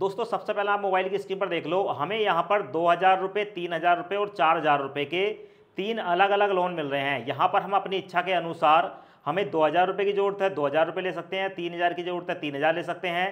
दोस्तों सबसे पहले आप मोबाइल की स्क्रीन पर देख लो हमें यहाँ पर दो हज़ार रुपये तीन हज़ार रुपये और चार हज़ार रुपये के तीन अलग अलग लोन मिल रहे हैं यहाँ पर हम अपनी इच्छा के अनुसार हमें दो हज़ार रुपये की ज़रूरत है दो हज़ार रुपये ले सकते हैं तीन हज़ार की ज़रूरत है तीन हज़ार ले सकते हैं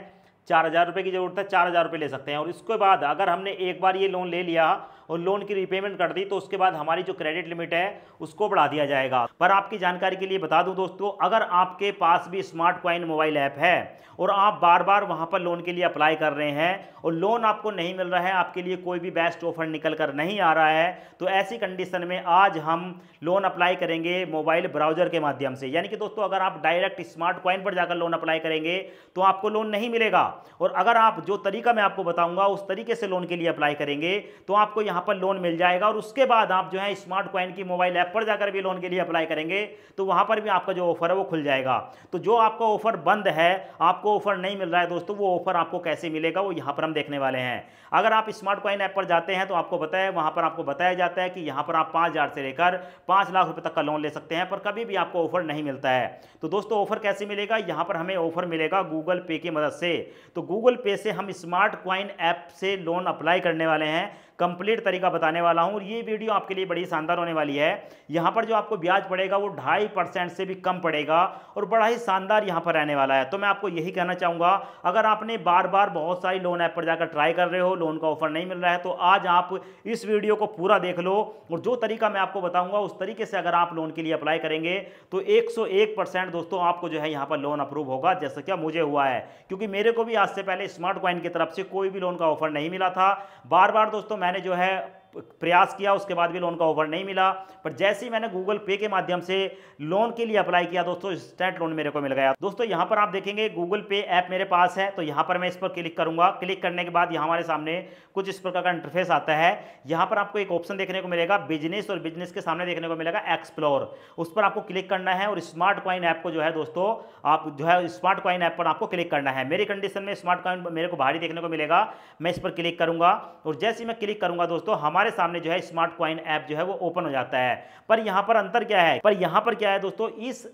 चार हज़ार रुपये की ज़रूरत है चार हज़ार रुपये ले सकते हैं और इसके बाद अगर हमने एक बार ये लोन ले लिया और लोन की रिपेमेंट कर दी तो उसके बाद हमारी जो क्रेडिट लिमिट है उसको बढ़ा दिया जाएगा पर आपकी जानकारी के लिए बता दूं दोस्तों अगर आपके पास भी स्मार्ट क्वाइन मोबाइल ऐप है और आप बार बार वहां पर लोन के लिए अप्लाई कर रहे हैं और लोन आपको नहीं मिल रहा है आपके लिए कोई भी बेस्ट ऑफर निकल कर नहीं आ रहा है तो ऐसी कंडीशन में आज हम लोन अप्लाई करेंगे मोबाइल ब्राउजर के माध्यम से यानी कि दोस्तों अगर आप डायरेक्ट स्मार्ट क्वाइन पर जाकर लोन अप्लाई करेंगे तो आपको लोन नहीं मिलेगा और अगर आप जो तरीका मैं आपको बताऊंगा उस तरीके से लोन के लिए अप्लाई करेंगे तो आपको यहाँ यहाँ पर लोन मिल जाएगा और उसके बाद आप जो है स्मार्ट कॉइन की मोबाइल ऐप पर जाकर भी लोन के लिए अप्लाई करेंगे तो वहाँ पर भी आपका जो ऑफर है वो खुल जाएगा तो जो आपका ऑफर बंद है आपको ऑफर नहीं मिल रहा है दोस्तों वो ऑफर आपको कैसे मिलेगा वो यहाँ पर हम देखने वाले हैं अगर आप स्मार्ट कॉइन ऐप पर जाते हैं तो आपको बताया वहाँ पर आपको बताया जाता है कि यहाँ पर आप पाँच से लेकर पाँच लाख रुपये तक का लोन ले सकते हैं पर कभी भी आपको ऑफर नहीं मिलता है तो दोस्तों ऑफर कैसे मिलेगा यहाँ पर हमें ऑफर मिलेगा गूगल पे की मदद से तो गूगल पे से हम स्मार्ट कॉइन ऐप से लोन अप्लाई करने वाले हैं कंप्लीट तरीका बताने वाला हूँ और ये वीडियो आपके लिए बड़ी शानदार होने वाली है यहाँ पर जो आपको ब्याज पड़ेगा वो ढाई परसेंट से भी कम पड़ेगा और बड़ा ही शानदार यहाँ पर रहने वाला है तो मैं आपको यही कहना चाहूँगा अगर आपने बार बार बहुत सारी लोन ऐप पर जाकर ट्राई कर रहे हो लोन का ऑफर नहीं मिल रहा है तो आज आप इस वीडियो को पूरा देख लो और जो तरीका मैं आपको बताऊँगा उस तरीके से अगर आप लोन के लिए अप्लाई करेंगे तो एक दोस्तों आपको जो है यहाँ पर लोन अप्रूव होगा जैसा क्या मुझे हुआ है क्योंकि मेरे को भी आज से पहले स्मार्ट क्वाइन की तरफ से कोई भी लोन का ऑफर नहीं मिला था बार बार दोस्तों मैंने जो है प्रयास किया उसके बाद भी लोन का ऑफर नहीं मिला पर जैसे ही मैंने गूगल पे के माध्यम से लोन के लिए अप्लाई किया दोस्तों स्टैंड लोन मेरे को मिल गया दोस्तों यहाँ पर आप देखेंगे गूगल पे ऐप मेरे पास है तो यहाँ पर मैं इस पर क्लिक करूँगा क्लिक करने के बाद यहाँ हमारे सामने कुछ इस प्रकार का इंटरफेस आता है यहाँ पर आपको एक ऑप्शन देखने को मिलेगा बिजनेस और बिजनेस के सामने देखने को मिलेगा एक्सप्लोर उस पर आपको क्लिक करना है और स्मार्ट कॉइन ऐप को जो है दोस्तों आप जो है स्मार्ट कॉइन ऐप पर आपको क्लिक करना है मेरी कंडीशन में स्मार्ट कॉइन मेरे को भारी देखने को मिलेगा मैं इस पर क्लिक करूँगा और जैसे ही मैं क्लिक करूँगा दोस्तों हमारे हमारे सामने जो है स्मार्ट क्वाइन ऐप जो है वो ओपन हो जाता है पर यहाँ पर अंतर क्या है पर यहाँ पर क्या है दोस्तों इस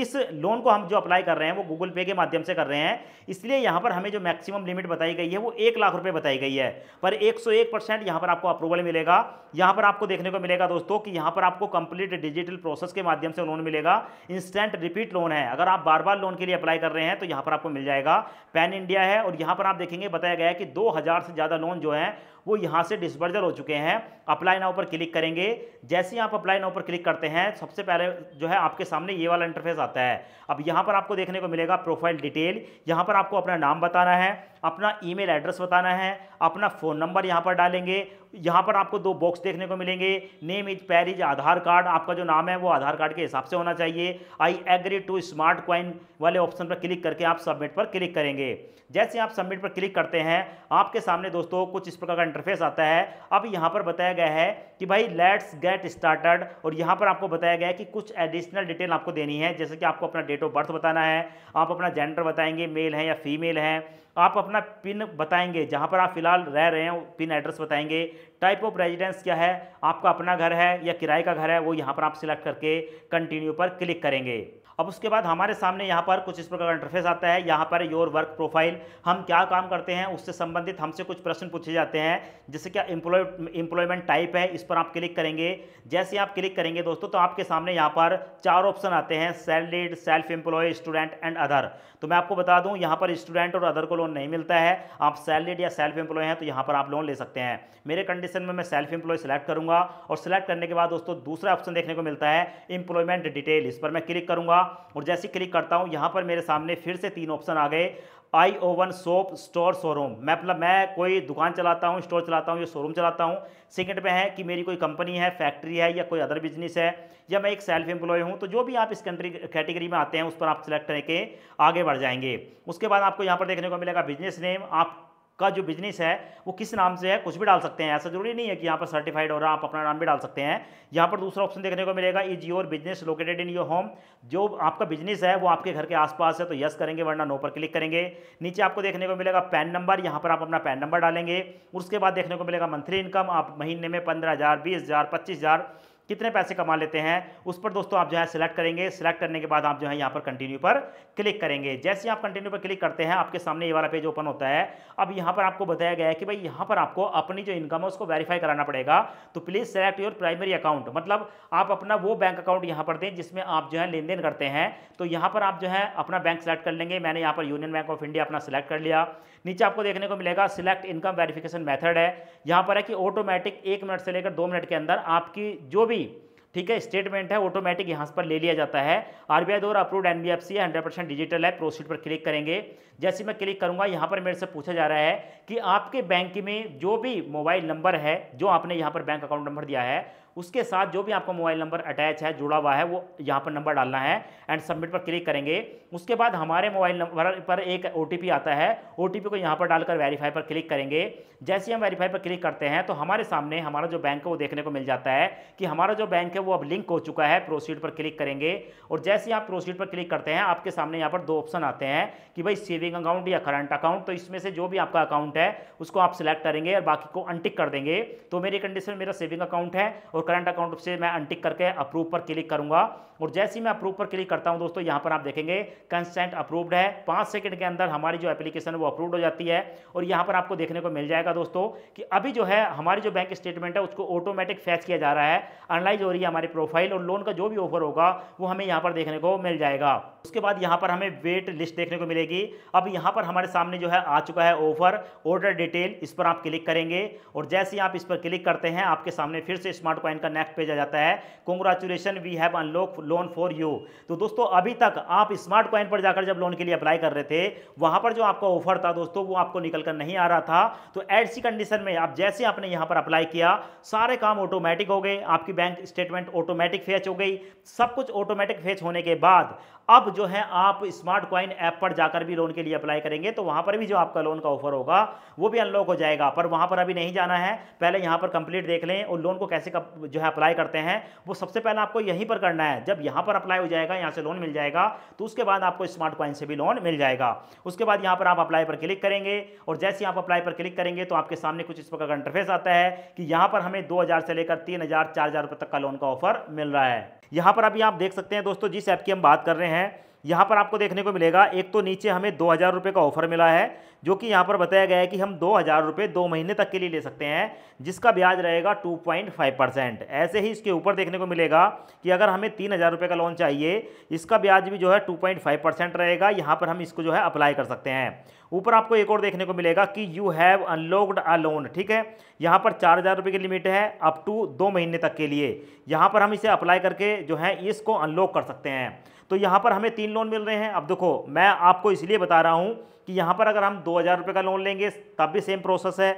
इस लोन को हम जो अप्लाई कर रहे हैं वो गूगल पे के माध्यम से कर रहे हैं इसलिए यहाँ पर हमें जो मैक्सिमम लिमिट बताई गई है वो एक लाख रुपये बताई गई है पर एक सौ एक परसेंट यहाँ पर आपको अप्रूवल मिलेगा यहाँ पर आपको देखने को मिलेगा दोस्तों कि यहाँ पर आपको कंप्लीट डिजिटल प्रोसेस के माध्यम से लोन मिलेगा इंस्टेंट रिपीट लोन है अगर आप बार बार लोन के लिए अप्लाई कर रहे हैं तो यहाँ पर आपको मिल जाएगा पैन इंडिया है और यहाँ पर आप देखेंगे बताया गया है कि दो से ज़्यादा लोन जो है वो यहाँ से डिस्बर्जर हो चुके हैं अप्लाई नाउ पर क्लिक करेंगे जैसे ही आप अप्लाई नाउ पर क्लिक करते हैं सबसे पहले जो है आपके सामने ये वाला इंटरफेस आता है अब यहाँ पर आपको देखने को मिलेगा प्रोफाइल डिटेल यहाँ पर आपको अपना नाम बताना है अपना ईमेल एड्रेस बताना है अपना फ़ोन नंबर यहाँ पर डालेंगे यहाँ पर आपको दो बॉक्स देखने को मिलेंगे नेम इज पैरिज आधार कार्ड आपका जो नाम है वो आधार कार्ड के हिसाब से होना चाहिए I agree to Smart Coin वाले ऑप्शन पर क्लिक करके आप सबमिट पर क्लिक करेंगे जैसे आप सबमिट पर क्लिक करते हैं आपके सामने दोस्तों कुछ इस प्रकार का इंटरफेस आता है अब यहाँ पर बताया गया है कि भाई लेट्स गेट स्टार्टड और यहाँ पर आपको बताया गया है कि कुछ एडिशनल डिटेल आपको देनी है जैसे कि आपको अपना डेट ऑफ बर्थ बताना है आप अपना जेंडर बताएंगे मेल है या फीमेल है आप अपना पिन बताएंगे जहाँ पर आप फिलहाल रह रहे हैं पिन एड्रेस बताएंगे टाइप ऑफ रेजिडेंस क्या है आपका अपना घर है या किराए का घर है वो यहाँ पर आप सिलेक्ट करके कंटिन्यू पर क्लिक करेंगे अब उसके बाद हमारे सामने यहाँ पर कुछ इस प्रकार का इंटरफेस आता है यहाँ पर योर वर्क प्रोफाइल हम क्या काम करते हैं उससे संबंधित हमसे कुछ प्रश्न पूछे जाते हैं जैसे क्या एम्प्लॉय एम्प्लॉयमेंट टाइप है इस पर आप क्लिक करेंगे जैसे आप क्लिक करेंगे दोस्तों तो आपके सामने यहाँ पर चार ऑप्शन आते हैं salaried self employed student and other तो मैं आपको बता दूँ यहाँ पर स्टूडेंट और अदर को लोन नहीं मिलता है आप सैलरीड या सेल्फ एम्प्लॉय हैं तो यहाँ पर आप लोन ले सकते हैं मेरे कंडीशन में मैं सेल्फ एम्प्लॉय सेलेक्ट करूँगा और सिलेक्ट करने के बाद दोस्तों दूसरा ऑप्शन देखने को मिलता है एम्प्लॉयमेंट डिटेल इस पर मैं क्लिक करूँगा और जैसे क्लिक करता हूँ यहाँ पर मेरे सामने फिर से तीन ऑप्शन आ गए I own shop store showroom मैं मतलब मैं कोई दुकान चलाता हूँ स्टोर चलाता हूँ या शोरूम चलाता हूँ सेकेंड पे है कि मेरी कोई कंपनी है फैक्ट्री है या कोई अदर बिजनेस है या मैं एक सेल्फ एम्प्लॉय हूँ तो जो भी आप इस कंट्री कैटेगरी में आते हैं उस पर आप सिलेक्ट करके आगे बढ़ जाएंगे उसके बाद आपको यहाँ पर देखने को मिलेगा बिजनेस नेम आप का जो बिजनेस है वो किस नाम से है कुछ भी डाल सकते हैं ऐसा जरूरी नहीं है कि यहाँ पर सर्टिफाइड हो रहा आप अपना नाम भी डाल सकते हैं यहाँ पर दूसरा ऑप्शन देखने को मिलेगा is your business located in your home जो आपका बिजनेस है वो आपके घर के आसपास है तो यस करेंगे वरना नो पर क्लिक करेंगे नीचे आपको देखने को मिलेगा पैन नंबर यहाँ पर आप अपना पैन नंबर डालेंगे उसके बाद देखने को मिलेगा मंथली इनकम आप महीने में पंद्रह हज़ार बीस हज़ार पच्चीस हज़ार कितने पैसे कमा लेते हैं उस पर दोस्तों आप जो है सिलेक्ट करेंगे सिलेक्ट करने के बाद आप जो है यहाँ पर कंटिन्यू पर क्लिक करेंगे जैसे आप कंटिन्यू पर क्लिक करते हैं आपके सामने ये वाला पेज ओपन होता है अब यहाँ पर आपको बताया गया है कि भाई यहाँ पर आपको अपनी जो इनकम है उसको वेरीफाई कराना पड़ेगा तो please select your primary account मतलब आप अपना वो बैंक अकाउंट यहाँ पर दें जिसमें आप जो है लेन देन करते हैं तो यहाँ पर आप जो है अपना बैंक सेलेक्ट कर लेंगे मैंने यहाँ पर यूनियन बैंक ऑफ इंडिया अपना सेलेक्ट कर लिया नीचे आपको देखने को मिलेगा सिलेक्ट इनकम वेरिफिकेशन मैथड है यहाँ पर है कि ऑटोमेटिक एक मिनट से लेकर दो मिनट के अंदर आपकी जो भी कोई ठीक है स्टेटमेंट है ऑटोमेटिक यहाँ पर ले लिया जाता है आरबीआई द्वारा approved N B F C hundred percent digital है प्रोसीड पर क्लिक करेंगे जैसे मैं क्लिक करूंगा यहाँ पर मेरे से पूछा जा रहा है कि आपके बैंक में जो भी मोबाइल नंबर है जो आपने यहाँ पर बैंक अकाउंट नंबर दिया है उसके साथ जो भी आपका मोबाइल नंबर अटैच है जुड़ा हुआ है वो यहाँ पर नंबर डालना है एंड सबमिट पर क्लिक करेंगे उसके बाद हमारे मोबाइल नंबर पर एक ओ आता है ओ को यहाँ पर डालकर वेरीफाई पर क्लिक करेंगे जैसे हम वेरीफाई पर क्लिक करते हैं तो हमारे सामने हमारा जो बैंक है वो देखने को मिल जाता है कि हमारा जो बैंक है वो अब लिंक हो चुका है प्रोसीड पर क्लिक करेंगे और जैसे आप प्रोसीड पर क्लिक करते हैं आपके सामने यहाँ पर दो ऑप्शन आते हैं कि भाई सेविंग अकाउंट या करंट अकाउंट तो इसमें से जो भी आपका अकाउंट है उसको आप सिलेक्ट करेंगे और बाकी को अनटिक कर देंगे तो मेरी कंडीशन मेरा सेविंग अकाउंट है और करंट अकाउंट से मैं अनटिक करके अप्रूव पर क्लिक करूंगा और जैसे ही मैं अप्रूव पर क्लिक करता हूं दोस्तों यहां पर आप देखेंगे कंसेंट अप्रूव्ड है पाँच सेकंड के अंदर हमारी जो एप्लीकेशन है वो अप्रूव्ड हो जाती है और यहां पर आपको देखने को मिल जाएगा दोस्तों कि अभी जो है हमारी जो बैंक स्टेटमेंट है उसको ऑटोमेटिक फैच किया जा रहा है अनलाइज हो रही है हमारी प्रोफाइल और लोन का जो भी ऑफर होगा वो हमें यहाँ पर देखने को मिल जाएगा उसके बाद यहाँ पर हमें वेट लिस्ट देखने को मिलेगी अब यहाँ पर हमारे सामने जो है आ चुका है ऑफर ऑर्डर डिटेल इस पर आप क्लिक करेंगे और जैसे ही आप इस पर क्लिक करते हैं आपके सामने फिर से स्मार्ट आपका का नेक्स्ट पेज आ जाता है congratulation we have unlock loan for you तो दोस्तों अभी तक आप स्मार्ट कॉइन पर जाकर जब लोन के लिए अप्लाई कर रहे थे वहां पर जो आपका ऑफर था दोस्तों वो आपको निकल कर नहीं आ रहा था तो ऐसी कंडीशन में आप जैसे आपने यहां पर अप्लाई किया सारे काम ऑटोमेटिक हो गए आपकी बैंक स्टेटमेंट ऑटोमेटिक फेच हो गई सब कुछ ऑटोमेटिक फेच होने के बाद अब जो है आप स्मार्ट क्वाइन ऐप पर जाकर भी लोन के लिए अप्लाई करेंगे तो वहाँ पर भी जो आपका लोन का ऑफर होगा वो भी अनलॉक हो जाएगा पर वहाँ पर अभी नहीं जाना है पहले यहाँ पर कंप्लीट देख लें और लोन को कैसे जो है अप्लाई करते हैं वो सबसे पहले आपको यहीं पर करना है जब यहाँ पर अप्लाई हो जाएगा यहाँ से लोन मिल जाएगा तो उसके बाद आपको स्मार्ट क्वाइन से भी लोन मिल जाएगा उसके बाद यहाँ पर आप अप्लाई पर क्लिक करेंगे और जैसे आप अप्लाई पर क्लिक करेंगे तो आपके सामने कुछ इस प्रकार का इंटरफेस आता है कि यहाँ पर हमें दो से लेकर तीन हज़ार तक का लोन का ऑफर मिल रहा है यहाँ पर अभी आप देख सकते हैं दोस्तों जिस ऐप की हम बात कर रहे हैं यहाँ पर आपको देखने को मिलेगा एक तो नीचे हमें दो हज़ार रुपये का ऑफर मिला है जो कि यहाँ पर बताया गया है कि हम दो हज़ार रुपये दो महीने तक के लिए ले सकते हैं जिसका ब्याज रहेगा टू पॉइंट फाइव परसेंट ऐसे ही इसके ऊपर देखने को मिलेगा कि अगर हमें तीन हज़ार रुपये का लोन चाहिए इसका ब्याज भी जो है टू पॉइंट फाइव परसेंट रहेगा यहाँ पर हम इसको जो है अप्लाई कर सकते हैं ऊपर आपको एक और देखने को मिलेगा कि you have unlocked a loan ठीक है यहाँ पर चार हज़ार रुपये की लिमिट है अप टू दो महीने तक के लिए यहाँ पर हम इसे अप्लाई करके जो है इसको अनलॉक कर सकते हैं तो यहाँ पर हमें तीन लोन मिल रहे हैं अब देखो मैं आपको इसलिए बता रहा हूँ कि यहाँ पर अगर हम दो हज़ार रुपये का लोन लेंगे तब भी सेम प्रोसेस है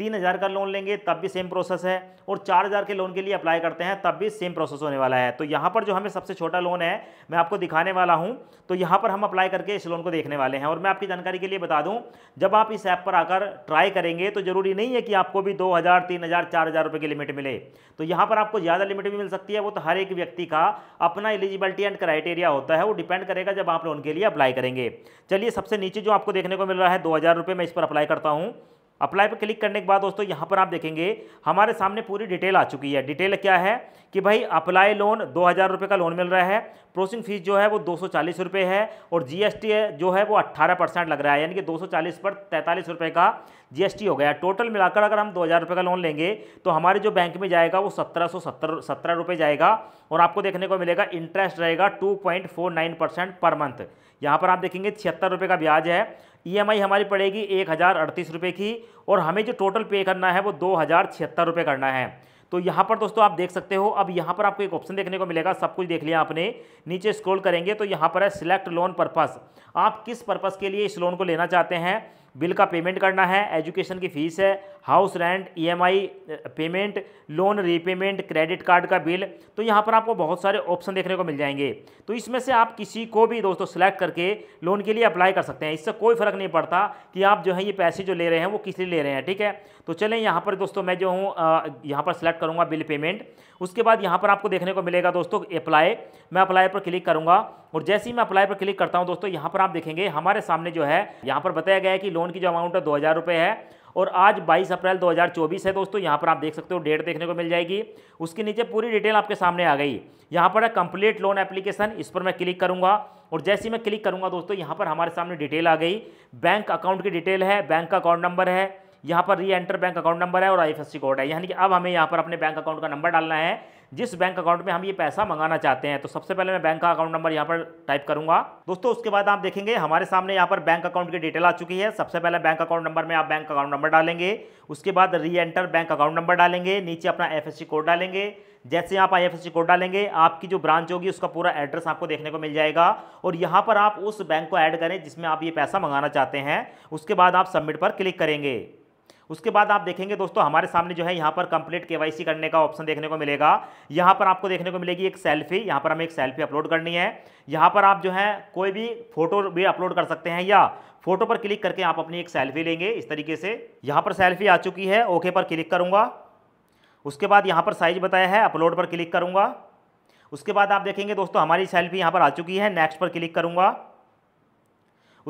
तीन हज़ार का लोन लेंगे तब भी सेम प्रोसेस है और चार हज़ार के लोन के लिए अप्लाई करते हैं तब भी सेम प्रोसेस होने वाला है तो यहाँ पर जो हमें सबसे छोटा लोन है मैं आपको दिखाने वाला हूँ तो यहाँ पर हम अप्लाई करके इस लोन को देखने वाले हैं और मैं आपकी जानकारी के लिए बता दूँ जब आप इस ऐप पर आकर ट्राई करेंगे तो ज़रूरी नहीं है कि आपको भी दो हज़ार तीन हज़ार चार हज़ार रुपये की लिमिट मिले तो यहाँ पर आपको ज़्यादा लिमिट भी मिल सकती है वो तो हर एक व्यक्ति का अपना एलिजिबिलिटी एंड क्राइटेरिया होता है वो डिपेंड करेगा जब आप लोन के लिए अप्लाई करेंगे चलिए सबसे नीचे जो आपको देखने को मिल रहा है दो हज़ार रुपये मैं इस पर अप्लाई करता हूँ अप्लाई पर क्लिक करने के बाद दोस्तों यहाँ पर आप देखेंगे हमारे सामने पूरी डिटेल आ चुकी है डिटेल क्या है कि भाई अप्लाई लोन दो हज़ार रुपये का लोन मिल रहा है प्रोसेसिंग फीस जो है वो दो सौ चालीस रुपये है और जीएसटी जो है वो अट्ठारह परसेंट लग रहा है यानी कि दो सौ चालीस पर तैंतालीस रुपये का जीएसटी हो गया टोटल मिलाकर अगर हम दो हज़ार रुपये का लोन लेंगे तो हमारे जो बैंक में जाएगा वो सत्रह सौ सत्तर सत्रह रुपये जाएगा और आपको देखने को मिलेगा इंटरेस्ट रहेगा two point four nine percent per month यहाँ पर आप देखेंगे छिहत्तर रुपये का ब्याज है ईएमआई e हमारी पड़ेगी एक हज़ार अड़तीस रुपये की और हमें जो टोटल पे करना है वो दो हज़ार छिहत्तर रुपये करना है तो यहाँ पर दोस्तों आप देख सकते हो अब यहाँ पर आपको एक ऑप्शन देखने को मिलेगा सब कुछ देख लिया आपने नीचे स्क्रॉल करेंगे तो यहाँ पर है सिलेक्ट लोन पर्पस आप किस पर्पस के लिए इस लोन को लेना चाहते हैं बिल का पेमेंट करना है एजुकेशन की फ़ीस है house rent EMI e payment loan repayment credit card का बिल तो यहाँ पर आपको बहुत सारे ऑप्शन देखने को मिल जाएंगे तो इसमें से आप किसी को भी दोस्तों सेलेक्ट करके लोन के लिए अप्लाई कर सकते हैं इससे कोई फ़र्क नहीं पड़ता कि आप जो है ये पैसे जो ले रहे हैं वो किस लिए ले रहे हैं ठीक है तो चलें यहाँ पर दोस्तों मैं जो हूँ यहाँ पर सेलेक्ट करूँगा बिल पेमेंट उसके बाद यहाँ पर आपको देखने को मिलेगा दोस्तों अप्लाई मैं अप्लाई पर क्लिक करूँगा और जैसे ही मैं अप्लाई पर क्लिक करता हूँ दोस्तों यहाँ पर आप देखेंगे हमारे सामने जो है यहाँ पर बताया गया है कि लोन की जो अमाउंट है दो हज़ार है और आज 22 अप्रैल 2024 है दोस्तों यहाँ पर आप देख सकते हो डेट देखने को मिल जाएगी उसके नीचे पूरी डिटेल आपके सामने आ गई यहाँ पर है कंप्लीट लोन एप्लीकेशन इस पर मैं क्लिक करूँगा और जैसे ही मैं क्लिक करूँगा दोस्तों यहाँ पर हमारे सामने डिटेल आ गई बैंक अकाउंट की डिटेल है बैंक का अकाउंट नंबर है यहाँ पर री एंटर बैंक अकाउंट नंबर है और आई कोड है यानी कि अब हमें यहाँ पर अपने बैंक अकाउंट का नंबर डालना है जिस बैंक अकाउंट में हम ये पैसा मंगाना चाहते हैं तो सबसे पहले मैं बैंक का अकाउंट नंबर यहाँ पर टाइप करूँगा दोस्तों उसके बाद आप देखेंगे हमारे सामने यहाँ पर बैंक अकाउंट की डिटेल आ चुकी है सबसे पहले बैंक अकाउंट नंबर में आप बैंक अकाउंट नंबर डालेंगे उसके बाद री एंटर बैंक अकाउंट नंबर डालेंगे नीचे अपना एफ कोड डालेंगे जैसे आप आई कोड डालेंगे आपकी जो ब्रांच होगी उसका पूरा एड्रेस आपको देखने को मिल जाएगा और यहाँ पर आप उस बैंक को ऐड करें जिसमें आप ये पैसा मंगाना चाहते हैं उसके बाद आप सबमिट पर क्लिक करेंगे उसके बाद आप देखेंगे दोस्तों हमारे सामने जो है यहाँ पर कंप्लीट के करने का ऑप्शन देखने को मिलेगा यहाँ पर आपको देखने को मिलेगी एक सेल्फी यहाँ पर हमें एक सेल्फी अपलोड करनी है यहाँ पर आप जो है कोई भी फोटो भी अपलोड कर सकते हैं या फोटो पर क्लिक करके आप अपनी एक सेल्फी लेंगे इस तरीके से यहाँ पर सेल्फी आ चुकी है ओके पर क्लिक करूँगा उसके बाद यहाँ पर साइज बताया है अपलोड पर क्लिक करूँगा उसके बाद आप देखेंगे दोस्तों हमारी सेल्फी यहाँ पर आ चुकी है नेक्स्ट पर क्लिक करूँगा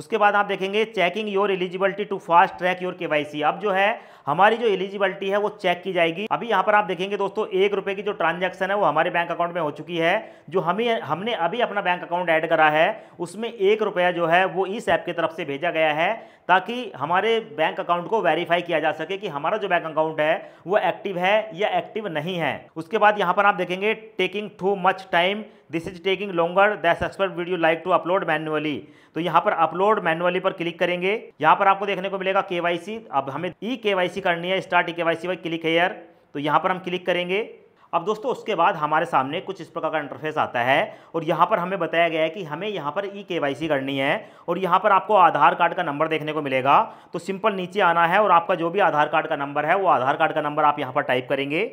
उसके बाद आप देखेंगे checking your eligibility to fast track your के अब जो है हमारी जो एलिजिबिलिटी है वो चेक की जाएगी अभी यहाँ पर आप देखेंगे दोस्तों एक रुपये की जो ट्रांजैक्शन है वो हमारे बैंक अकाउंट में हो चुकी है जो हमें हमने अभी अपना बैंक अकाउंट ऐड करा है उसमें एक रुपया जो है वो इस ऐप की तरफ से भेजा गया है ताकि हमारे बैंक अकाउंट को वेरीफाई किया जा सके कि हमारा जो बैंक अकाउंट है वो एक्टिव है या एक्टिव नहीं है उसके बाद यहाँ पर आप देखेंगे taking too much time this is taking longer than expert video like to upload manually तो यहाँ पर अपलोड मैनुअली पर क्लिक करेंगे यहाँ पर आपको देखने को मिलेगा के अब हमें ई के करनी है स्टार्ट ई के वाई क्लिक हेयर तो यहाँ पर हम क्लिक करेंगे अब दोस्तों उसके बाद हमारे सामने कुछ इस प्रकार का इंटरफेस आता है और यहाँ पर हमें बताया गया है कि हमें यहाँ पर ई के करनी है और यहाँ पर आपको आधार कार्ड का नंबर देखने को मिलेगा तो सिंपल नीचे आना है और आपका जो भी आधार कार्ड का नंबर है वो आधार कार्ड का नंबर आप यहाँ पर टाइप करेंगे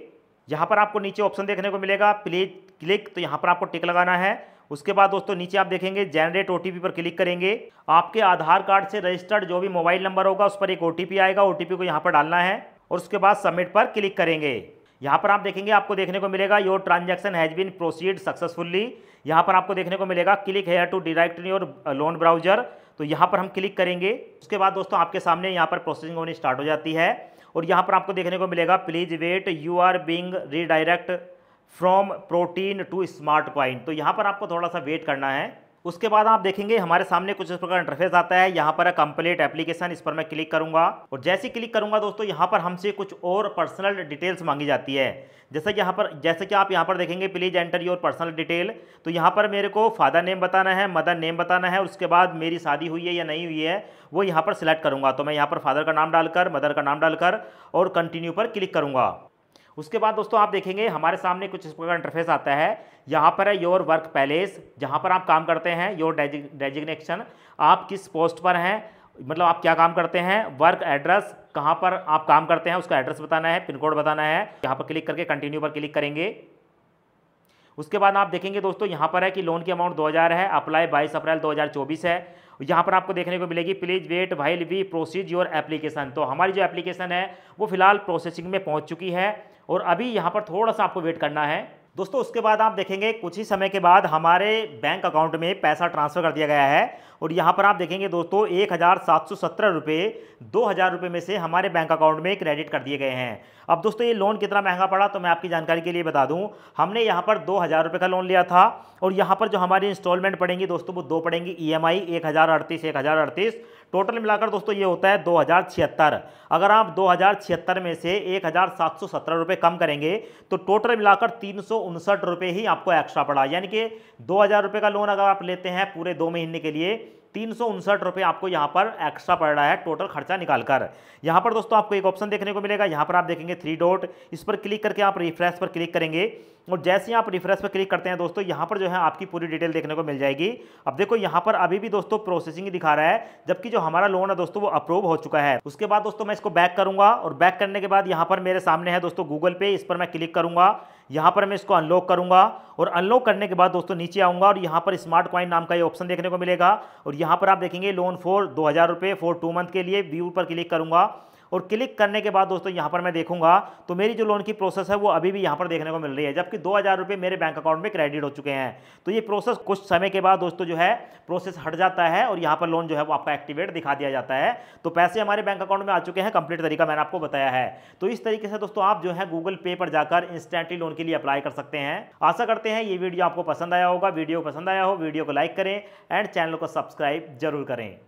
यहाँ पर आपको नीचे ऑप्शन देखने को मिलेगा प्लीज क्लिक तो यहाँ पर आपको टिक लगाना है उसके बाद दोस्तों नीचे आप देखेंगे जनरेट ओटीपी पर क्लिक करेंगे आपके आधार कार्ड से रजिस्टर्ड जो भी मोबाइल नंबर होगा उस पर एक ओटीपी आएगा ओटीपी को यहाँ पर डालना है और उसके बाद सबमिट पर क्लिक करेंगे यहाँ पर आप देखेंगे आपको देखने को मिलेगा your transaction has been proceed successfully यहाँ पर आपको देखने को मिलेगा click here to direct your loan browser तो यहाँ पर हम क्लिक करेंगे उसके बाद दोस्तों आपके सामने यहाँ पर प्रोसेसिंग होनी स्टार्ट हो जाती है और यहाँ पर आपको देखने को मिलेगा please wait you are being redirect from protein to Smart Coin तो यहाँ पर आपको थोड़ा सा वेट करना है उसके बाद आप देखेंगे हमारे सामने कुछ इस प्रकार इंटरफेस आता है यहाँ पर कंप्लीट एप्लीकेशन इस पर मैं क्लिक करूंगा और जैसे क्लिक करूंगा दोस्तों यहाँ पर हमसे कुछ और पर्सनल डिटेल्स मांगी जाती है जैसे कि यहाँ पर जैसे कि आप यहाँ पर देखेंगे please enter your personal detail तो यहाँ पर मेरे को फादर नेम बताना है मदर नेम बताना है उसके बाद मेरी शादी हुई है या नहीं हुई है वो यहाँ पर सिलेक्ट करूँगा तो मैं यहाँ पर फादर का नाम डालकर मदर का नाम डालकर और कंटिन्यू पर क्लिक करूँगा उसके बाद दोस्तों आप देखेंगे हमारे सामने कुछ इस प्रकार इंटरफेस आता है यहाँ पर है योर वर्क पैलेस जहाँ पर आप काम करते हैं योर डेजिग्नेशन आप किस पोस्ट पर हैं मतलब आप क्या काम करते हैं वर्क एड्रेस कहाँ पर आप काम करते हैं उसका एड्रेस बताना है पिन कोड बताना है यहाँ पर क्लिक करके कंटिन्यू पर क्लिक करेंगे उसके बाद आप देखेंगे दोस्तों यहाँ पर है कि लोन की अमाउंट दो है अप्लाई बाईस अप्रैल दो है यहाँ पर आपको देखने को मिलेगी please wait while we process your application तो हमारी जो एप्लीकेशन है वो फिलहाल प्रोसेसिंग में पहुँच चुकी है और अभी यहाँ पर थोड़ा सा आपको वेट करना है दोस्तों उसके बाद आप देखेंगे कुछ ही समय के बाद हमारे बैंक अकाउंट में पैसा ट्रांसफ़र कर दिया गया है और यहाँ पर आप देखेंगे दोस्तों एक हज़ार सात सौ सत्रह रुपये दो हज़ार रुपये में से हमारे बैंक अकाउंट में क्रेडिट कर दिए गए हैं अब दोस्तों ये लोन कितना महंगा पड़ा तो मैं आपकी जानकारी के लिए बता दूँ हमने यहाँ पर दो हज़ार रुपये का लोन लिया था और यहाँ पर जो हमारी इंस्टॉलमेंट पड़ेंगी दोस्तों वो दो पड़ेंगी ई एम आई एक हज़ार अड़तीस एक हज़ार अड़तीस टोटल मिलाकर दोस्तों ये होता है दो हज़ार छिहत्तर अगर आप दो हज़ार छिहत्तर में से एक हज़ार सात सौ सत्रह रुपये कम करेंगे तो टोटल मिलाकर तीन सौ उनसठ रुपये ही आपको एक्स्ट्रा पड़ा यानी कि दो हज़ार रुपये का लोन अगर आप लेते हैं पूरे दो महीने के लिए faith. तीन सौ उनसठ रुपये आपको यहाँ पर एक्स्ट्रा पड़ रहा है टोटल खर्चा निकाल कर यहाँ पर दोस्तों आपको एक ऑप्शन देखने को मिलेगा यहाँ पर आप देखेंगे थ्री डॉट इस पर क्लिक करके आप रिफ्रेश पर क्लिक करेंगे और जैसे ही आप रिफ्रेश पर क्लिक करते हैं दोस्तों यहाँ पर जो है आपकी पूरी डिटेल देखने को मिल जाएगी अब देखो यहाँ पर अभी भी दोस्तों प्रोसेसिंग दिखा रहा है जबकि जो हमारा लोन है दोस्तों वो अप्रूव हो चुका है उसके बाद दोस्तों मैं इसको बैक करूंगा और बैक करने के बाद यहाँ पर मेरे सामने है दोस्तों गूगल पे इस पर मैं क्लिक करूंगा यहाँ पर मैं इसको अनलॉक करूंगा और अनलॉक करने के बाद दोस्तों नीचे आऊंगा और यहाँ पर स्मार्ट कॉइन नाम का ये ऑप्शन देखने को मिलेगा और यहाँ पर आप देखेंगे लोन फॉर दो हज़ार रुपये फॉर टू मंथ के लिए व्यू पर क्लिक करूँगा और क्लिक करने के बाद दोस्तों यहाँ पर मैं देखूंगा तो मेरी जो लोन की प्रोसेस है वो अभी भी यहाँ पर देखने को मिल रही है जबकि दो हज़ार रुपये मेरे बैंक अकाउंट में क्रेडिट हो चुके हैं तो ये प्रोसेस कुछ समय के बाद दोस्तों जो है प्रोसेस हट जाता है और यहाँ पर लोन जो है वो आपका एक्टिवेट दिखा दिया जाता है तो पैसे हमारे बैंक अकाउंट में आ चुके हैं कंप्लीट तरीका मैंने आपको बताया है तो इस तरीके से दोस्तों आप जो है गूगल पे पर जाकर इंस्टेंटली लोन के लिए अप्लाई कर सकते हैं आशा करते हैं ये वीडियो आपको पसंद आया होगा वीडियो पसंद आया हो वीडियो को लाइक करें एंड चैनल को सब्सक्राइब जरूर करें